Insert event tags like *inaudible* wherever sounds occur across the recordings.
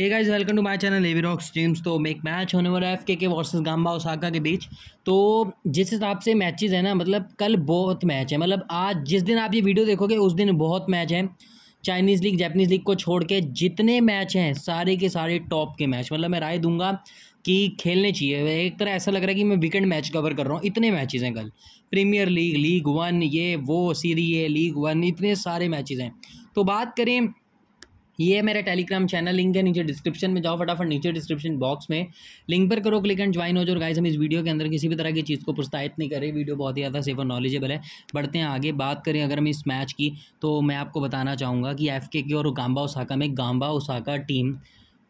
A guys welcome to my channel Levi rocks teams तो एक match होने वाला है एफ के के वर्सेज गांबा ओसाका के बीच तो जिस हिसाब से मैचेस है ना मतलब कल बहुत मैच है मतलब आज जिस दिन आप ये वीडियो देखोगे उस दिन बहुत मैच हैं चाइनीज़ लीग जैपनीज़ लीग को छोड़ के जितने मैच हैं सारे के सारे टॉप के मैच मतलब मैं राय दूंगा कि खेलने चाहिए एक तरह ऐसा लग रहा है कि मैं वीकेंड मैच कवर कर रहा हूँ इतने मैचेज़ हैं कल प्रीमियर लीग लीग वन ये वो सीरी ए लीग वन इतने सारे मैचेज़ हैं तो बात करें ये है मेरा टेलीग्राम चैनल लिंक है नीचे डिस्क्रिप्शन में जाओ फटाफट नीचे डिस्क्रिप्शन बॉक्स में लिंक पर करो क्लिक एंड ज्वाइन हो जाओ गाइज हम इस वीडियो के अंदर किसी भी तरह की चीज़ को प्रोत्साहित नहीं करें वीडियो बहुत ही ज़्यादा सेफ और नॉलेजेबल है बढ़ते हैं आगे बात करें अगर हम इस मैच की तो मैं आपको बताना चाहूँगा कि एफ के और गांबा उसाका में गांबा उसाका टीम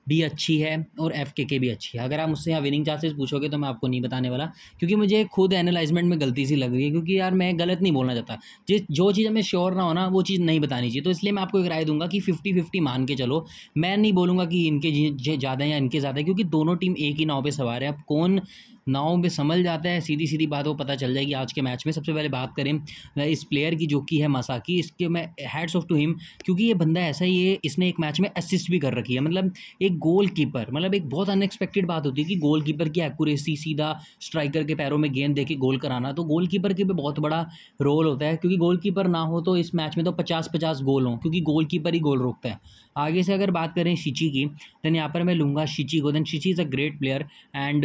भी अच्छी है और एफ के के भी अच्छी है अगर आप मुझसे यहाँ विनिंग चांसेस पूछोगे तो मैं आपको नहीं बताने वाला क्योंकि मुझे खुद एनालाइजमेंट में गलती सी लग रही है क्योंकि यार मैं गलत नहीं बोलना चाहता जिस जो चीज़ हमें श्योर ना होना वो चीज़ नहीं बतानी चाहिए तो इसलिए मैं आपको एक राय दूंगा कि फिफ्टी फिफ्टी मान के चलो मैं नहीं बोलूँगा कि इनके ज़्यादा या इनके ज़्यादा क्योंकि दोनों टीम एक ही नाव पर सवार है अब कौन नाव में समझ जाता है सीधी सीधी बात वो पता चल जाएगी आज के मैच में सबसे पहले बात करें इस प्लेयर की जो कि है मसा की इसके मैं हैड्स ऑफ टू हिम क्योंकि ये बंदा ऐसा ही है इसने एक मैच में असिस्ट भी कर रखी है मतलब एक गोल कीपर मतलब एक बहुत अनएक्सपेक्टेड बात होती है कि गोल कीपर की एक्यूरेसी सीधा स्ट्राइकर के पैरों में गेंद देके गोल कराना तो गोल कीपर के भी बहुत बड़ा रोल होता है क्योंकि गोल कीपर ना हो तो इस मैच में तो पचास पचास गोल हों क्योंकि गोल कीपर ही गोल रोकता है आगे से अगर बात करें शिची की देन यहाँ पर मैं लूँगा शिची को देन शिची is a great player and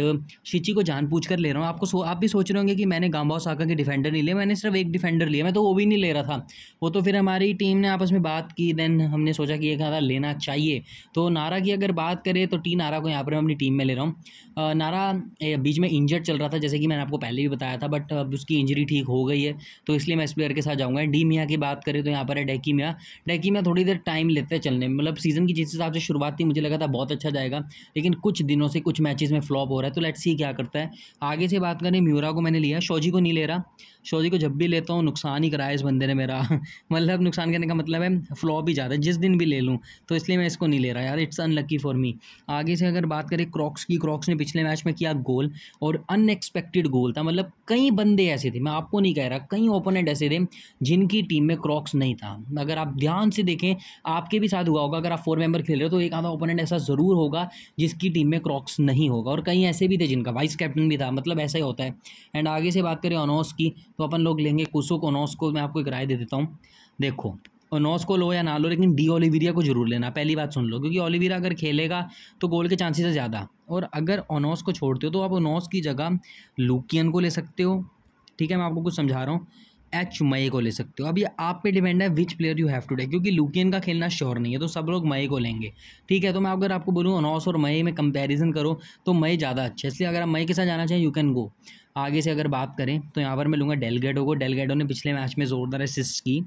शिची को जानबूझ कर ले रहा हूँ आपको सो, आप भी सोच रहे होंगे कि मैंने गांबाव साका के डिफेंडर नहीं लिए मैंने सिर्फ एक डिफेंडर लिया मैं तो वो भी नहीं ले रहा था वो तो फिर हमारी टीम ने आपस में बात की देन हमने सोचा कि ये कहा लेना चाहिए तो नारा की अगर बात करें तो टी नारा को यहाँ पर मैं अपनी टीम में ले रहा हूँ नारा बीच में इंजर्ड चल रहा था जैसे कि मैंने आपको पहले भी बताया था बट अब उसकी इंजरी ठीक हो गई है तो इसलिए मैं इस प्लेयर के साथ जाऊँगा डी मियाँ की बात करें तो यहाँ पर है डैकी मियाँ डैकी मियाँ थोड़ी देर टाइम लेते हैं चलने मतलब सीज़न की जिस हिसाब से शुरुआत थी मुझे लगा था बहुत अच्छा जाएगा लेकिन कुछ दिनों से कुछ मैचेस में फ्लॉप हो रहा है तो लेट्स सी क्या करता है है आगे से बात करें म्यूरा को मैंने लिया शोजी को नहीं ले रहा शोजी को जब भी लेता हूँ नुकसान ही कराया इस बंदे ने मेरा *laughs* मतलब नुकसान करने का मतलब है फ्लॉप ही ज़्यादा जिस दिन भी ले लूँ तो इसलिए मैं इसको नहीं ले रहा यार इट्स अनलक्की फॉर मी आगे से अगर बात करें क्रॉक्स की क्रॉक्स ने पिछले मैच में किया गोल और अनएक्सपेक्टेड गोल था मतलब कई बंदे ऐसे थे मैं आपको नहीं कह रहा कई ओपोनेंट ऐसे थे जिनकी टीम में क्रॉक्स नहीं था अगर आप ध्यान से देखें आपके भी साथ हुआ होगा अगर आप फोर मेंबर खेल रहे हो तो एक आधा ओपोनेंट ऐसा ज़रूर होगा जिसकी टीम में क्रॉक्स नहीं होगा और कई ऐसे भी थे जिनका वाइस कैप्टन कैप्टन भी था मतलब ऐसा ही होता है एंड आगे से बात करें ओनोस की तो अपन लोग लेंगे कुसो को ओनोस को मैं आपको एक राय दे देता हूँ देखो नॉस को लो या ना लो लेकिन डी ओलिविरिया को जरूर लेना पहली बात सुन लो क्योंकि ओलिविरा अगर खेलेगा तो गोल के चांसेस है ज़्यादा और अगर ओनोस को छोड़ते हो तो आप ओनोस की जगह लूकियन को ले सकते हो ठीक है मैं आपको कुछ समझा रहा हूँ एच मई को ले सकते हो अब ये आप पे डिपेंड है which player you have to take क्योंकि लुकियन का खेलना श्योर नहीं है तो सब लोग मई को लेंगे ठीक है तो मैं अगर आपको बोलूँ अनौस और मई में कंपैरिजन करो तो मई ज़्यादा अच्छा है इसलिए अगर आप मई के साथ जाना चाहें यू कैन गो आगे से अगर बात करें तो यहाँ पर मैं लूँगा डेलगेडो को डेलगेडो ने पिछले मैच में ज़ोरदार असिस्ट की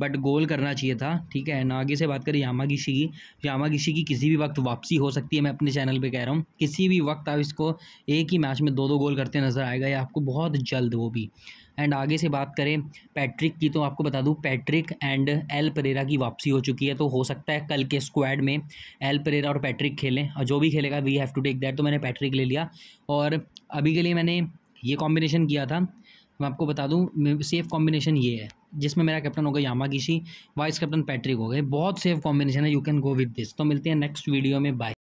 बट गोल करना चाहिए था ठीक है ना आगे से बात करें यामागिशी की यामागिशी की किसी भी वक्त वापसी हो सकती है मैं अपने चैनल पे कह रहा हूँ किसी भी वक्त आप इसको एक ही मैच में दो दो गोल करते नज़र आएगा या आपको बहुत जल्द वो भी एंड आगे से बात करें पैट्रिक की तो आपको बता दूँ पैट्रिक एंड एल परेरा की वापसी हो चुकी है तो हो सकता है कल के स्क्वाड में एल परेरा और पैट्रिक खेलें और जो भी खेलेगा we have to take that तो मैंने पैट्रिक ले लिया और अभी के लिए मैंने ये कॉम्बिनेशन किया था मैं आपको बता दूँ सेफ कॉम्बिनेशन ये है जिसमें मेरा कैप्टन होगा यामागिशी वाइस कैप्टन पैट्रिक हो गए बहुत सेफ कॉम्बिनेशन है you can go with this तो मिलते हैं नेक्स्ट वीडियो में बाय